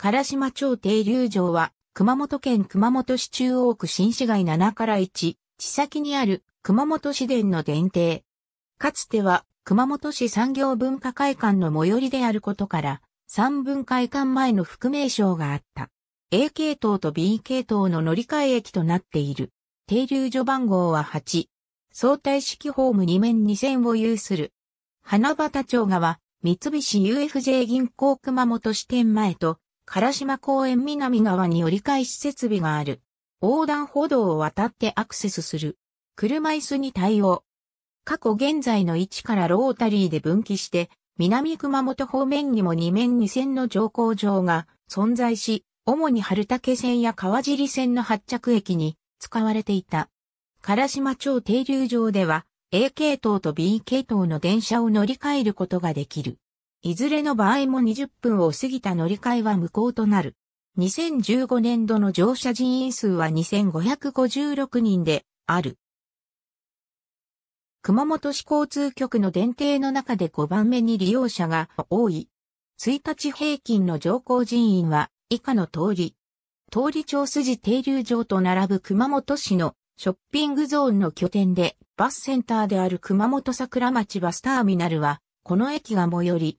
唐島町停留場は、熊本県熊本市中央区新市街7から1、地先にある熊本市電の電停。かつては、熊本市産業文化会館の最寄りであることから、三分会館前の副名称があった。A 系統と B 系統の乗り換え駅となっている。停留所番号は8。相対式ホーム2面2線を有する。花畑町側、三菱 UFJ 銀行熊本支店前と唐島公園南側に折り返し設備がある。横断歩道を渡ってアクセスする。車椅子に対応。過去現在の位置からロータリーで分岐して、南熊本方面にも2面2線の乗降場が存在し、主に春竹線や川尻線の発着駅に使われていた。唐島町停留場では A 系統と B 系統の電車を乗り換えることができる。いずれの場合も20分を過ぎた乗り換えは無効となる。2015年度の乗車人員数は2556人である。熊本市交通局の電停の中で5番目に利用者が多い。1日平均の乗降人員は以下の通り。通り町筋停留場と並ぶ熊本市のショッピングゾーンの拠点でバスセンターである熊本桜町バスターミナルはこの駅が最寄り。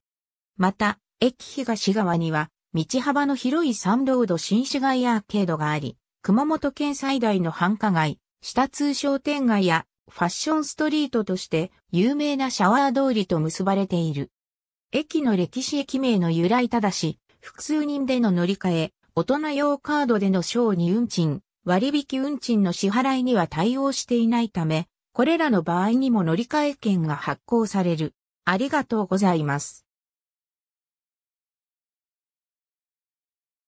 また、駅東側には、道幅の広いサンロード新市街アーケードがあり、熊本県最大の繁華街、下通商店街やファッションストリートとして有名なシャワー通りと結ばれている。駅の歴史駅名の由来ただし、複数人での乗り換え、大人用カードでの小に運賃、割引運賃の支払いには対応していないため、これらの場合にも乗り換え券が発行される。ありがとうございます。